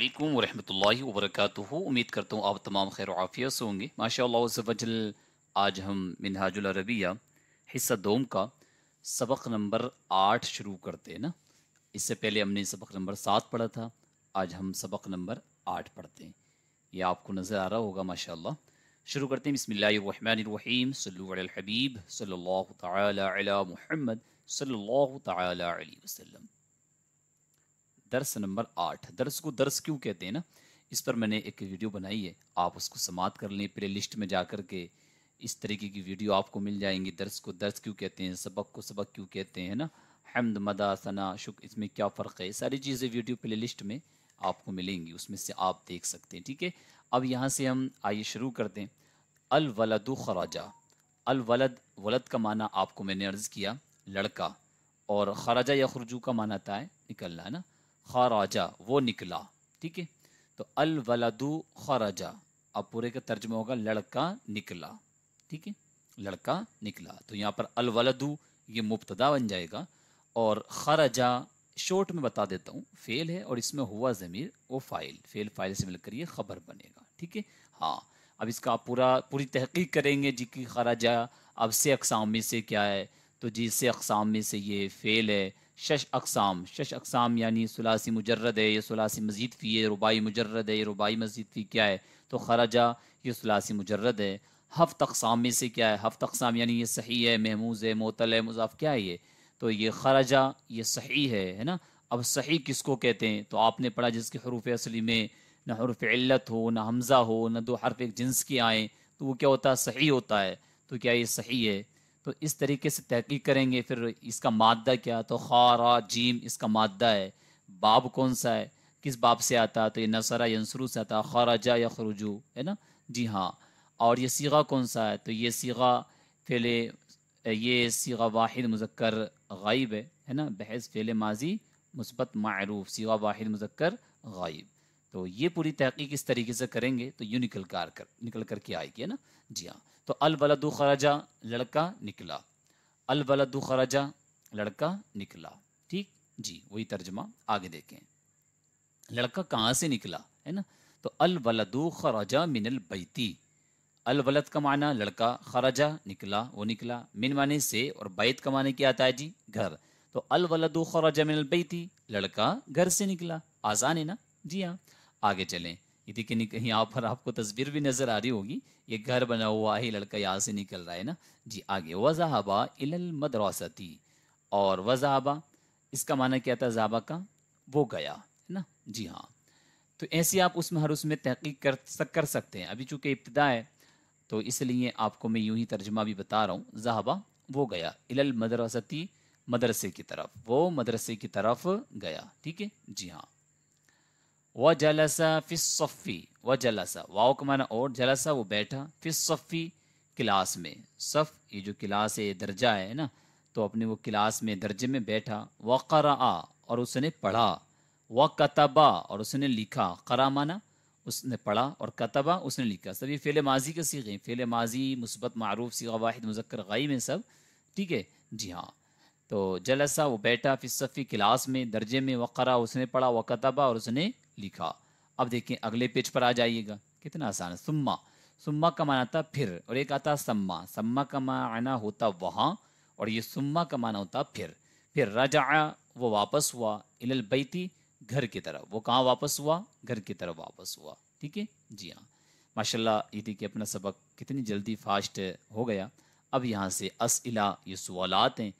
अल्लाम वरहमल वबरक उम्मीद करता हूँ आप तमाम खैर आफिया से होंगे माशा वजल आज हम मिनहाजुल अरबिया हिस्सा दोम का सबक नंबर आठ शुरू करते हैं ना इससे पहले हमने सबक नंबर सात पढ़ा था आज हम सबक नंबर आठ पढ़ते हैं यह आपको नज़र आ रहा होगा माशा शुरू करते हैं बसमीम सल्लल्लाहु तआला अला मुहम्मद सल्लल्लाहु तआला अलैहि वसल्लम दर्स नंबर आठ दर्स को दर्स क्यों कहते हैं ना इस पर मैंने एक वीडियो बनाई है आप उसको समाप्त कर लें प्ले लिस्ट में जा कर के इस तरीके की वीडियो आपको मिल जाएंगी दर्स को दर्स क्यों कहते हैं सबक को सबक क्यों कहते हैं ना हमद मदा सना शुक इसमें क्या फ़र्क है सारी चीज़ें वीडियो प्ले लिस्ट में आपको मिलेंगी उसमें से आप देख सकते हैं ठीक है अब यहाँ से हम आइए शुरू कर दें अलवलद खराजा अलवलद वलद का माना आपको मैंने अर्ज़ किया लड़का और खराजा या खुरजू का माना आता है निकलना है ना खराजा वो निकला ठीक है तो अल वलादू खराजा अब पूरे का तर्जमा होगा लड़का निकला ठीक है लड़का निकला तो यहाँ पर अल वलदू ये मुबतदा बन जाएगा और खराजा शॉर्ट में बता देता हूँ फेल है और इसमें हुआ ज़मीर वो फ़ाइल फेल फाइल से मिलकर ये खबर बनेगा ठीक है हाँ अब इसका आप पूरा पूरी तहकीक करेंगे जी कि खराजा अब से अकसाम में से क्या है तो जी से अकसाम में से ये फेल है शश अकसाम शश अकसाम यानी सलासी मुजरद है ये सलासी मजीद फ़ी है रुबाई मुजरद है ये रुबाई मजीद फ़ी क्या है तो खराजा ये सलासी मुजरद है हफ्त अकसाम में से क्या है हफ्त अकसाम यानी ये सही है महमूज है मोतल है मुजाफ क्या है ये तो ये खराजा ये सही है है ना अब सही किसको कहते हैं तो आपने पढ़ा जिसके हरूफ असली में ना हरूफ इल्लत हो ना हमज़ा हो ना दो हरफ एक जिन्स के आएँ तो वो क्या होता है सही होता है तो क्या ये सही है तो इस तरीके से तहकीक करेंगे फिर इसका मादा क्या तो खारा जीम इसका मादा है बाब कौन सा है किस बाब से आता तो ये नसरा यंसरू से आता खाराजा या खरुजू है ना जी हाँ और ये सीगा कौन सा है तो ये सीगा फेले ये सीगा वाहिद मुजक्कर गायब है है ना बहस फेले माजी मुस्बत मरूफ सीगा वाहिद मुजक्कर गायब तो ये पूरी तहकीक इस तरीके से करेंगे तो यू निकल कर निकल करके आएगी है ना जी हाँ तो अल अलवलदु खराजा लड़का निकला अल अलवलदु खराजा लड़का निकला ठीक जी वही तर्जमा आगे देखें लड़का कहाँ से निकला है ना तो अलवलदु खराजा मिनल बैती अलवलद का माना लड़का खराजा निकला वो निकला मिन माने से और बैत का माने क्या आता है जी घर तो अलवलदु खराजा मिनल बैती लड़का घर से निकला आसान है ना जी हाँ आगे चलें देखिए नहीं कहीं यहाँ पर आपको तस्वीर भी नज़र आ रही होगी ये घर बना हुआ है लड़का यहाँ से निकल रहा है ना जी आगे वजहबा इलल मदरसती और वजहबा इसका माना क्या था जाबा का वो गया है ना जी हाँ तो ऐसे आप उसमें हर उसमें तहकीक कर सक कर सकते हैं अभी चूँकि इब्तदा है तो इसलिए आपको मैं यूं ही तर्जमा भी बता रहा हूँ जहाबा वो गया इलल मदरसती मदरसे की तरफ वो मदरसे की तरफ गया ठीक है जी हाँ व जलसा फिसफ़ी व जलसा वाओ का माना और जलसा वो बैठा फिसफ़ी क्लास में सफ़ ये जो क्लास है दर्जा है ना तो अपने वो क्लास में दर्जे में बैठा व करा और उसने पढ़ा व कतबा और उसने लिखा करा माना उसने पढ़ा और कतबा उसने लिखा सब ये फ़ेल माजी के सीखे फ़ेल माजी मुस्बत मरूफ सीखा वाहिद मुजक्र गई में सब ठीक है जी हाँ तो जलसा वो बैठा फिसफ़ी क्लास में दर्जे में वक़रा उसने पढ़ा व कतबा और उसने लिखा अब देखें अगले पेज पर आ जाइएगा कितना आसान है सुम्मा सुम्मा का माना था फिर और एक आता सम्मा सम्मा का माना होता वहाँ और ये सुम्मा का माना होता फिर फिर रजा वो वापस हुआ इलल बैती घर की तरफ वो कहाँ वापस हुआ घर की तरफ वापस हुआ ठीक है जी हाँ माशा ये देखिए अपना सबक कितनी जल्दी फास्ट हो गया अब यहाँ से असिला ये सवालत हैं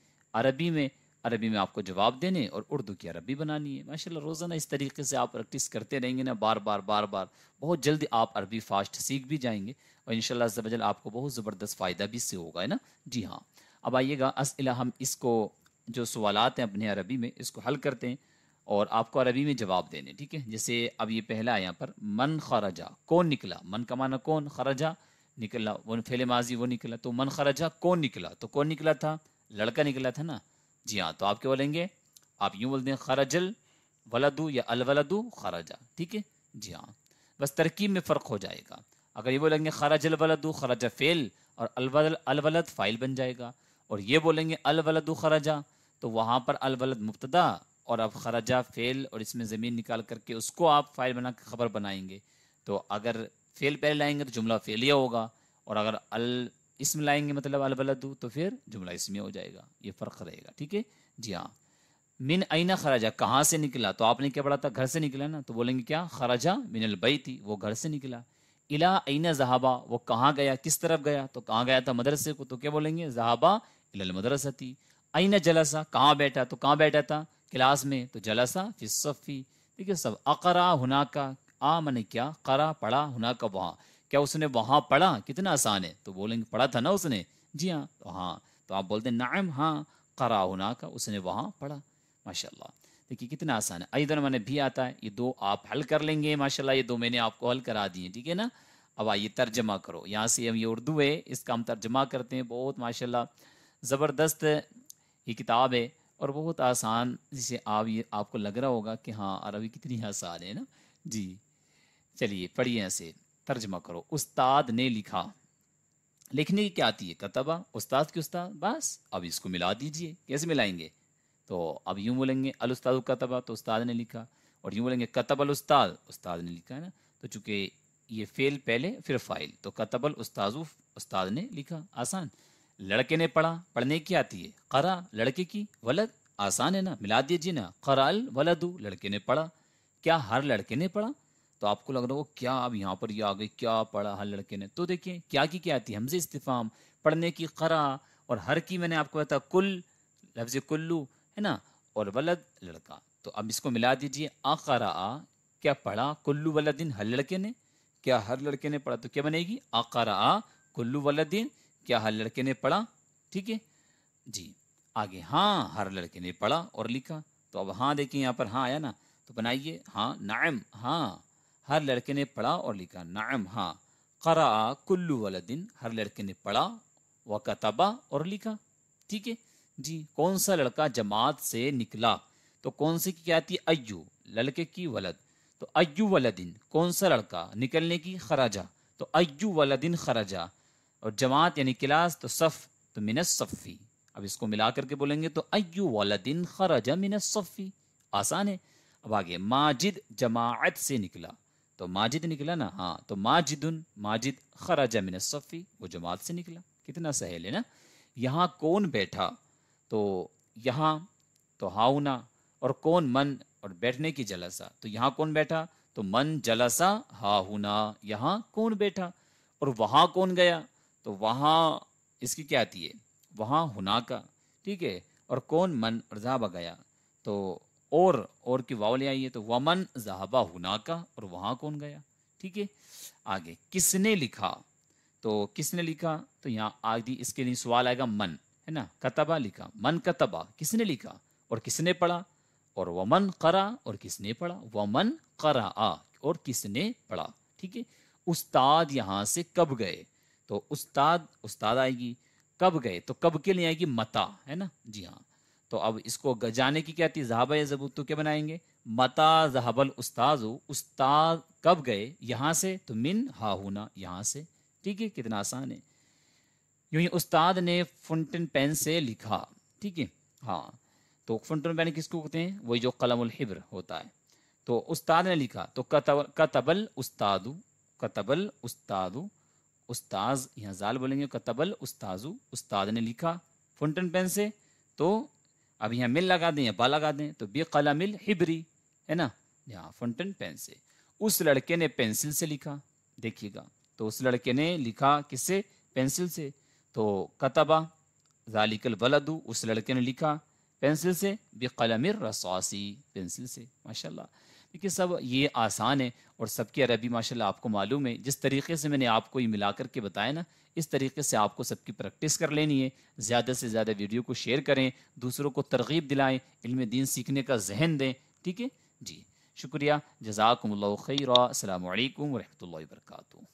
अरबी में अरबी में आपको जवाब देने और उर्दू की अरबी बनानी है माशाल्लाह रोज़ाना इस तरीके से आप प्रैक्टिस करते रहेंगे ना बार बार बार बार बहुत जल्दी आप अरबी फास्ट सीख भी जाएंगे और इन शजल आपको बहुत ज़बरदस्त फ़ायदा भी इससे होगा है ना जी हाँ अब आइएगा असला हम इसको जो सवालत हैं अपने अरबी में इसको हल करते हैं और आपको अरबी में जवाब देने ठीक है जैसे अब ये पहला है यहाँ पर मन खराजा कौन निकला मन का माना कौन खराजा निकला वो फैले माजी वो निकला तो मन खराजा कौन निकला तो कौन निकला था लड़का निकला था ना जी हाँ तो आप क्या बोलेंगे आप यूं बोल दें खरजल वलदू या अलवलदू खराजा ठीक है जी हाँ बस तरकीब में फ़र्क हो जाएगा अगर ये बोलेंगे खराजल वलदू खराजा फ़ेल और अलवल अलवलद फ़ाइल बन जाएगा और ये बोलेंगे अलवलदू खराजा तो वहाँ पर अलवलद मुबतदा और अब खराजा फ़ेल और इसमें ज़मीन निकाल करके उसको आप फ़ाइल बना के ख़बर बनाएंगे तो अगर फ़ेल पहले लाएंगे तो जुमला फ़ेलिया होगा और अगर अल इसम लाएंगे मतलब अलबलदू तो फिर जुमला इसमें हो जाएगा ये फ़र्क रहेगा ठीक है जी हाँ मिन आईना खराजा कहाँ से निकला तो आपने क्या पढ़ा था घर से निकला ना तो बोलेंगे क्या खराजा मिनल बई थी वो घर से निकला इला आईना जहाबा वो कहाँ गया किस तरफ गया तो कहाँ गया था मदरसे को तो क्या बोलेंगे जहाबा इलाल मदरसा थी आईना जलसा कहाँ बैठा तो कहाँ बैठा था क्लास में तो जलसा फिर सफ़ी ठीक है सब अकरा हुना का आ मैंने क्या करा पढ़ा हुना का वहाँ क्या उसने वहाँ पढ़ा कितना आसान है तो बोलेंगे पढ़ा था ना उसने जी हाँ तो हाँ तो आप बोलते हैं नाम हाँ होना का उसने वहाँ पढ़ा माशाल्लाह देखिए कितना आसान है इधर मैंने भी आता है ये दो आप हल कर लेंगे माशाल्लाह ये दो मैंने आपको हल करा दिए ठीक है ना अब आइए तर्जमा करो यहाँ से हम ये उर्दू है इसका हम तर्जमा करते हैं बहुत माशाल्लाह ज़बरदस्त ये किताब है और बहुत आसान जिसे आप ये आपको लग रहा होगा कि हाँ अरबी कितनी आसान है ना जी चलिए पढ़िए ऐसे तर्जमा करो उस्ताद ने लिखा लिखने की क्या आती है कतबा उस्ताद की उस्ताद बस अब इसको मिला दीजिए कैसे मिलाएंगे तो अब यूं बोलेंगे अल उस्ताद कतबा तो उस्ताद ने लिखा और यूं बोलेंगे कतब अल उस्ताद उस्ताद ने लिखा है ना तो चूंकि ये फेल पहले फिर फाइल तो कतबल उस्ताजु उस्ताद ने लिखा आसान लड़के ने पढ़ा पढ़ने की आती है करा लड़के की वलद आसान है ना मिला दीजिए ना करा अल वलदू लड़के ने पढ़ा क्या हर लड़के ने पढ़ा तो आपको लग रहा हो क्या अब यहाँ पर ये आ गई क्या पढ़ा हर लड़के ने तो देखिए क्या की क्या आती है हमसे इस्तीफ़ाम पढ़ने की करा और हर की मैंने आपको बताया कुल लफ्ज़ कुल्लू है ना और वलद लड़का तो अब इसको मिला दीजिए आ करा आ क्या पढ़ा कुल्लू दिन हर लड़के ने क्या हर लड़के ने पढ़ा तो क्या बनेगी आ करा आ कुल्लू दिन क्या हर लड़के ने पढ़ा ठीक है जी आगे हाँ हर लड़के ने पढ़ा और लिखा तो अब हाँ देखिए यहाँ पर हाँ आया ना तो बनाइए हाँ नायम हाँ हर लड़के ने पढ़ा और लिखा नाम हाँ करा कुल्लू वाला दिन हर लड़के ने पढ़ा व कतबा और लिखा ठीक है जी कौन सा लड़का जमात से निकला तो कौन सी की क्या आती है अय्यू लड़के की वलद तो अय्यू वाला दिन कौन सा लड़का निकलने की खराजा तो अय्यू वाला दिन खराजा और जमात यानी क्लास तो सफ़ तो मिनस सफ़ी अब इसको मिला करके बोलेंगे तो अय्यू वाला दिन खराजा मिनस सफ़ी आसान है अब आगे माजिद जमात से निकला तो माजिद निकला ना हाँ तो माजिदन माजिद खराजा मिन सफ़ी वो जमात से निकला कितना सहेल है ना यहाँ कौन बैठा तो यहाँ तो हाउना और कौन मन और बैठने की जलसा तो यहाँ कौन बैठा तो मन जलासा हाहुना यहाँ कौन बैठा और वहाँ कौन गया तो वहाँ इसकी क्या आती है वहाँ हुना का ठीक है और कौन मन और जहाँ गया तो और और की वाव ले है तो वमन जहाबा हुनाका और वहां कौन गया ठीक है आगे किसने लिखा तो किसने लिखा तो यहाँ आदि इसके लिए सवाल आएगा मन है ना कतबा लिखा मन कतबा किसने लिखा और किसने पढ़ा और वमन करा और किसने पढ़ा वमन करा आ और किसने पढ़ा ठीक है उस्ताद यहाँ से कब गए तो उस्ताद उस्ताद आएगी कब गए तो कब के लिए आएगी मता है ना जी हाँ तो अब इसको गजाने की क्या थी जहाबा या जबूत तो क्या बनाएंगे मता जहाबल उस्ताज उस्ताद कब गए यहां से तो मिन हा होना यहाँ से ठीक है कितना आसान है यूं ही उस्ताद ने फंटन पेन से लिखा ठीक है हाँ तो फंटन पेन किसको कहते हैं वही जो कलम कलमहिब्र होता है तो उस्ताद ने लिखा तो कतबल उस्तादु कतबल उस्तादु उस्ताज यहाँ जाल बोलेंगे कतबल उस्ताजु उस्ताद ने लिखा फंटन पेन से तो अब यहाँ मिल लगा दें या बा लगा दें तो बे कला मिल हिबरी है ना यहाँ फंटन पेन से उस लड़के ने पेंसिल से लिखा देखिएगा तो उस लड़के ने लिखा किससे पेंसिल से तो कतबा जालिकल वलदू उस लड़के ने लिखा पेंसिल से बे बेकलमिर रसासी पेंसिल से माशाल्लाह क्योंकि सब ये आसान है और सबकी अरबी माशाल्लाह आपको मालूम है जिस तरीके से मैंने आपको ये मिला करके बताया ना इस तरीके से आपको सबकी प्रैक्टिस कर लेनी है ज़्यादा से ज़्यादा वीडियो को शेयर करें दूसरों को तरगीब दिलाएँ इल्म दीन सीखने का जहन दें ठीक है जी शुक्रिया जजाकम्ल खैर असल वरहमल वर्का